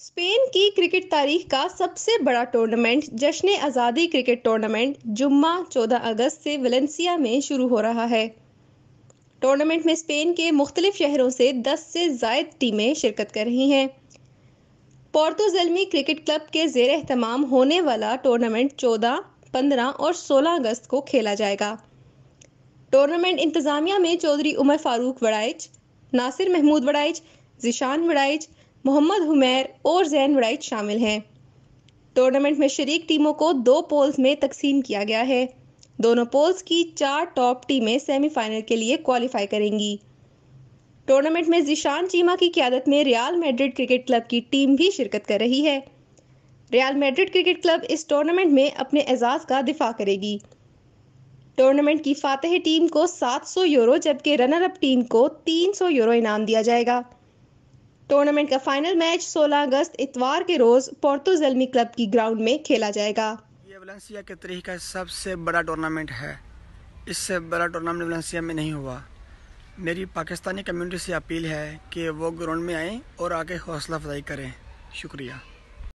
Spain की cricket तारीख का सबसे बड़ा टूर्नामेंट जश्न आज़ादी क्रिकेट टूर्नामेंट जुम्मा 14 अगस्त से वलेंसिया में शुरू हो रहा है टूर्नामेंट में स्पेन के मुख्तलिफ शहरों से 10 से जायद टीमें शिरकत कर रही हैं पोर्तो जलमी क्रिकेट क्लब के जेर अहतमाम होने वाला टूर्नामेंट 14, 15 और 16 अगस्त को खेला जाएगा टूर्नामेंट इंतज़ामिया में चौधरी उमर फारूक वड़ाइच नासिर महमूद वड़ाइच जिशान वड़ाइच मोहम्मद हुमैर और जैन वड़ाइट शामिल हैं टूर्नामेंट में शरीक टीमों को दो पोल्स में तकसीम किया गया है दोनों पोल्स की चार टॉप टीमें सेमीफाइनल के लिए क्वालिफाई करेंगी टूर्नामेंट में जिशान चीमा की क्यादत में रियाल मेड्रिड क्रिकेट क्लब की टीम भी शिरकत कर रही है रियाल मेड्रिड क्रिकेट क्लब इस टूर्नामेंट में अपने एजाज का दिफा करेगी टूर्नामेंट की फातह टीम को 700 यूरो जबकि रनर अप टीम को 300 यूरो इनाम दिया जाएगा टूर्नामेंट का फाइनल मैच 16 अगस्त इतवार के रोज पोर्तो जलमी क्लब की ग्राउंड में खेला जाएगा ये वलेंसिया के तरीके का सबसे बड़ा टूर्नामेंट है इससे बड़ा टूर्नामेंट वलेंसिया में नहीं हुआ मेरी पाकिस्तानी कम्युनिटी से अपील है कि वो ग्राउंड में आएं और आके हौसला अफजाई करें शुक्रिया